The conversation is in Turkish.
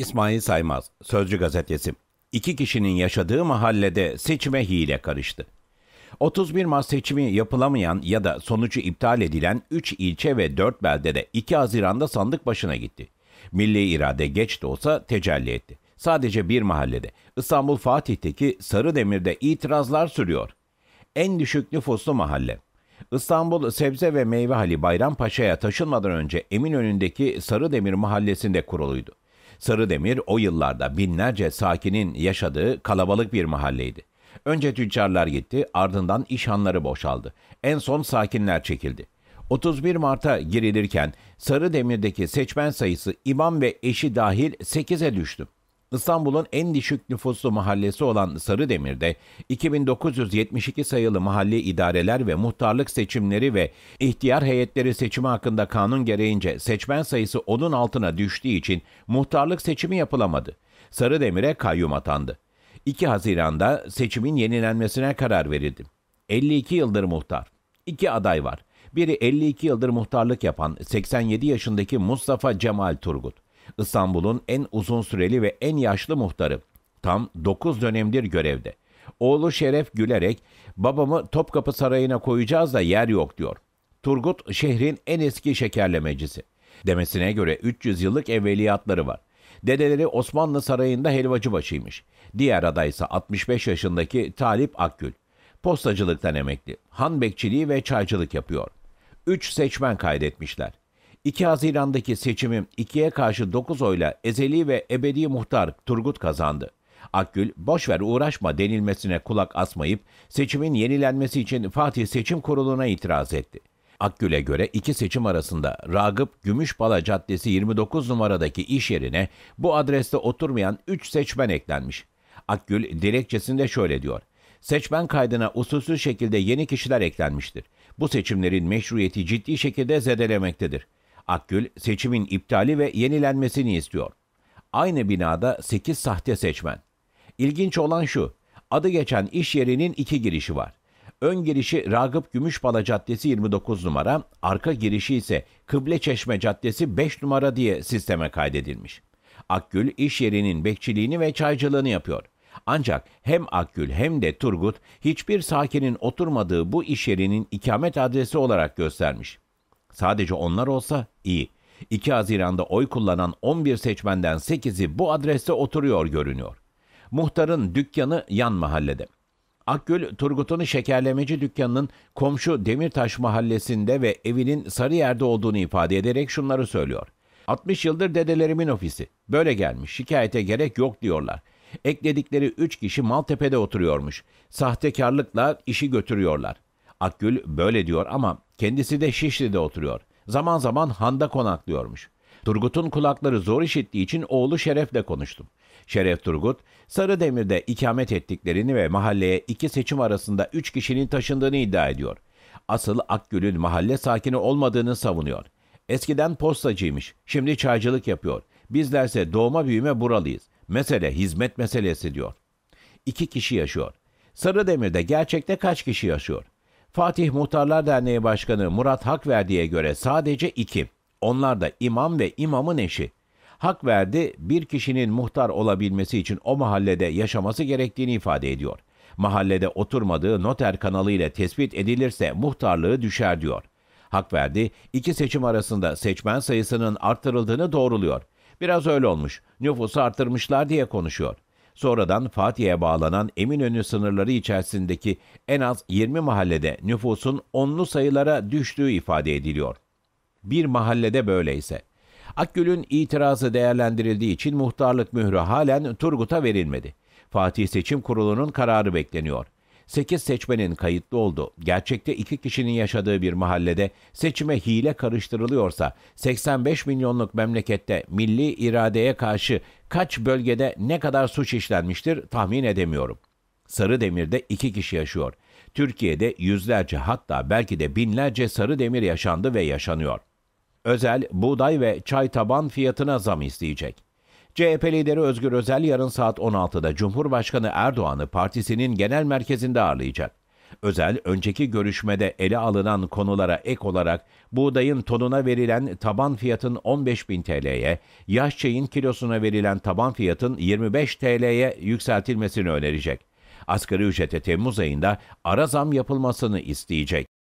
İsmail Saymaz, Sözcü Gazetesi. İki kişinin yaşadığı mahallede seçime hile karıştı. 31 Mart seçimi yapılamayan ya da sonucu iptal edilen 3 ilçe ve 4 beldede 2 Haziran'da sandık başına gitti. Milli irade geç de olsa tecelli etti. Sadece bir mahallede İstanbul Fatih'teki Sarıdemir'de itirazlar sürüyor. En düşük nüfuslu mahalle. İstanbul Sebze ve Meyve Hali Bayrampaşa'ya taşınmadan önce Eminönü'ndeki Sarıdemir mahallesinde kuruluydu. Sarıdemir o yıllarda binlerce sakinin yaşadığı kalabalık bir mahalleydi. Önce tüccarlar gitti, ardından işhanları boşaldı. En son sakinler çekildi. 31 Mart'a girilirken Sarıdemir'deki seçmen sayısı imam ve eşi dahil 8'e düştü. İstanbul'un en düşük nüfuslu mahallesi olan Sarıdemir'de 2972 sayılı mahalli idareler ve muhtarlık seçimleri ve ihtiyar heyetleri seçimi hakkında kanun gereğince seçmen sayısı onun altına düştüğü için muhtarlık seçimi yapılamadı. Sarıdemir'e kayyum atandı. 2 Haziran'da seçimin yenilenmesine karar verildi. 52 yıldır muhtar. İki aday var. Biri 52 yıldır muhtarlık yapan 87 yaşındaki Mustafa Cemal Turgut. İstanbul'un en uzun süreli ve en yaşlı muhtarı. Tam 9 dönemdir görevde. Oğlu Şeref gülerek babamı Topkapı Sarayı'na koyacağız da yer yok diyor. Turgut şehrin en eski şekerlemecisi. Demesine göre 300 yıllık evveliyatları var. Dedeleri Osmanlı Sarayı'nda helvacı başıymış. Diğer aday ise 65 yaşındaki Talip Akgül. Postacılıktan emekli. Han bekçiliği ve çaycılık yapıyor. 3 seçmen kaydetmişler. 2 Haziran'daki seçimi 2'ye karşı 9 oyla ezeli ve ebedi muhtar Turgut kazandı. Akgül boşver uğraşma denilmesine kulak asmayıp seçimin yenilenmesi için Fatih Seçim Kurulu'na itiraz etti. Akgül'e göre iki seçim arasında Ragıp Gümüşbala Caddesi 29 numaradaki iş yerine bu adreste oturmayan 3 seçmen eklenmiş. Akgül dilekçesinde şöyle diyor. Seçmen kaydına usulsüz şekilde yeni kişiler eklenmiştir. Bu seçimlerin meşruiyeti ciddi şekilde zedelemektedir.'' Akgül seçimin iptali ve yenilenmesini istiyor. Aynı binada 8 sahte seçmen. İlginç olan şu, adı geçen iş yerinin iki girişi var. Ön girişi Ragıp Gümüşbala Caddesi 29 numara, arka girişi ise Kıble Çeşme Caddesi 5 numara diye sisteme kaydedilmiş. Akgül iş yerinin bekçiliğini ve çaycılığını yapıyor. Ancak hem Akgül hem de Turgut hiçbir sakinin oturmadığı bu iş yerinin ikamet adresi olarak göstermiş. Sadece onlar olsa iyi. 2 Haziran'da oy kullanan 11 seçmenden 8'i bu adreste oturuyor görünüyor. Muhtarın dükkanı yan mahallede. Akgül, Turgut'un şekerlemeci dükkanının komşu Demirtaş mahallesinde ve evinin sarı yerde olduğunu ifade ederek şunları söylüyor. 60 yıldır dedelerimin ofisi. Böyle gelmiş. Şikayete gerek yok diyorlar. Ekledikleri 3 kişi Maltepe'de oturuyormuş. Sahtekarlıkla işi götürüyorlar. Akgül böyle diyor ama kendisi de Şişli'de oturuyor. Zaman zaman Han'da konaklıyormuş. Turgut'un kulakları zor işittiği için oğlu Şeref'le konuştum. Şeref Turgut, Sarıdemir'de ikamet ettiklerini ve mahalleye iki seçim arasında üç kişinin taşındığını iddia ediyor. Asıl Akgül'ün mahalle sakini olmadığını savunuyor. Eskiden postacıymış, şimdi çaycılık yapıyor. Bizlerse doğma büyüme buralıyız. Mesele hizmet meselesi diyor. İki kişi yaşıyor. Sarıdemir'de gerçekte kaç kişi yaşıyor? Fatih Muhtarlar Derneği Başkanı Murat Hakverdi'ye göre sadece iki. Onlar da imam ve imamın eşi. Hakverdi bir kişinin muhtar olabilmesi için o mahallede yaşaması gerektiğini ifade ediyor. Mahallede oturmadığı noter kanalı ile tespit edilirse muhtarlığı düşer diyor. Hakverdi iki seçim arasında seçmen sayısının arttırıldığını doğruluyor. Biraz öyle olmuş. Nüfusu arttırmışlar diye konuşuyor.'' Sonradan Fatih'e bağlanan Eminönü sınırları içerisindeki en az 20 mahallede nüfusun onlu sayılara düştüğü ifade ediliyor. Bir mahallede böyleyse. Akgül'ün itirazı değerlendirildiği için muhtarlık mührü halen Turgut'a verilmedi. Fatih Seçim Kurulu'nun kararı bekleniyor. 8 seçmenin kayıtlı oldu. gerçekte 2 kişinin yaşadığı bir mahallede seçime hile karıştırılıyorsa 85 milyonluk memlekette milli iradeye karşı kaç bölgede ne kadar suç işlenmiştir tahmin edemiyorum. Sarı demirde 2 kişi yaşıyor. Türkiye'de yüzlerce hatta belki de binlerce sarı demir yaşandı ve yaşanıyor. Özel buğday ve çay taban fiyatına zam isteyecek. CHP lideri Özgür Özel yarın saat 16'da Cumhurbaşkanı Erdoğan'ı partisinin genel merkezinde ağırlayacak. Özel, önceki görüşmede ele alınan konulara ek olarak buğdayın tonuna verilen taban fiyatın 15 bin TL'ye, yaş çayın kilosuna verilen taban fiyatın 25 TL'ye yükseltilmesini önerecek. Asgari ücrete Temmuz ayında ara zam yapılmasını isteyecek.